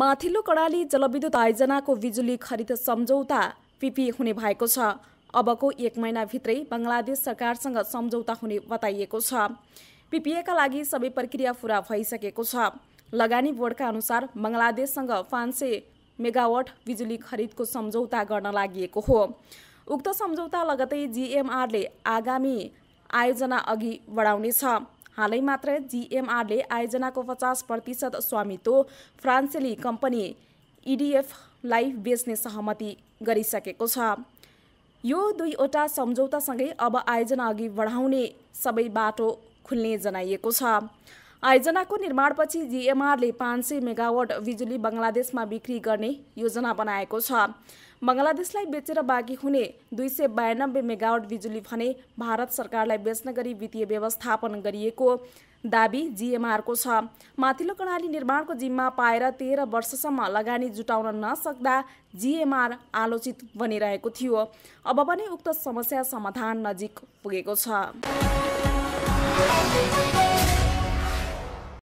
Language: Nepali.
माथिल्लो कडाली जलविद्युत आयोजनाको बिजुली खरिद सम्झौता पिपी हुने भएको छ अबको एक महिनाभित्रै बङ्गलादेश सरकारसँग सम्झौता हुने बताइएको छ पिपिएका लागि सबै प्रक्रिया पुरा भइसकेको छ लगानी बोर्डका अनुसार बङ्गलादेशसँग पाँच सय मेगावट बिजुली खरिदको सम्झौता गर्न लागि हो उक्त सम्झौता लगतै जिएमआरले आगामी आयोजना अघि बढाउनेछ हालै मात्र जिएमआरले आयोजनाको पचास प्रतिशत स्वामित्व फ्रान्सेली कम्पनी इडिएफलाई बेच्ने सहमति गरिसकेको छ यो दुईवटा सम्झौतासँगै अब आयोजना अघि बढाउने सबै बाटो खुल्ने जनाइएको छ आयोजनाको निर्माणपछि जिएमआरले पाँच सय मेगावट बिजुली बङ्गलादेशमा बिक्री गर्ने योजना बनाएको छ बङ्गलादेशलाई बेचेर बाँकी हुने दुई सय बयानब्बे मेगावट बिजुली भने भारत सरकारलाई बेच्न गरी वित्तीय व्यवस्थापन गरिएको दाबी जिएमआरको छ माथिल्लो कर्णाली निर्माणको जिम्मा पाएर तेह्र वर्षसम्म लगानी जुटाउन नसक्दा जिएमआर आलोचित बनिरहेको थियो अब पनि उक्त समस्या समाधान नजिक पुगेको छ